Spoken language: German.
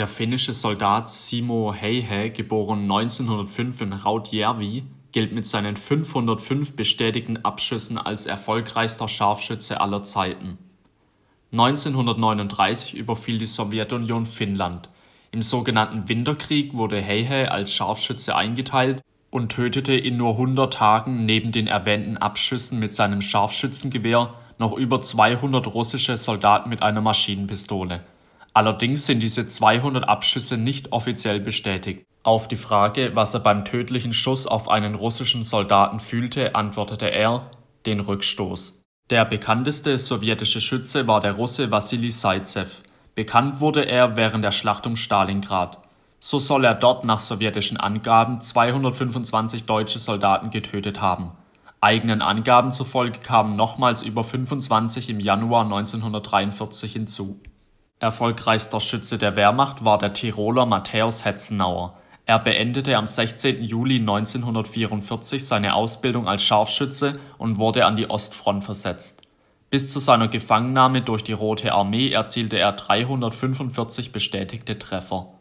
Der finnische Soldat Simo Heihe, geboren 1905 in Rautjärvi, gilt mit seinen 505 bestätigten Abschüssen als erfolgreichster Scharfschütze aller Zeiten. 1939 überfiel die Sowjetunion Finnland. Im sogenannten Winterkrieg wurde Heihe als Scharfschütze eingeteilt und tötete in nur 100 Tagen neben den erwähnten Abschüssen mit seinem Scharfschützengewehr noch über 200 russische Soldaten mit einer Maschinenpistole. Allerdings sind diese 200 Abschüsse nicht offiziell bestätigt. Auf die Frage, was er beim tödlichen Schuss auf einen russischen Soldaten fühlte, antwortete er: Den Rückstoß. Der bekannteste sowjetische Schütze war der Russe Wassili Saizew. Bekannt wurde er während der Schlacht um Stalingrad. So soll er dort nach sowjetischen Angaben 225 deutsche Soldaten getötet haben. Eigenen Angaben zufolge kamen nochmals über 25 im Januar 1943 hinzu. Erfolgreichster Schütze der Wehrmacht war der Tiroler Matthäus Hetzenauer. Er beendete am 16. Juli 1944 seine Ausbildung als Scharfschütze und wurde an die Ostfront versetzt. Bis zu seiner Gefangennahme durch die Rote Armee erzielte er 345 bestätigte Treffer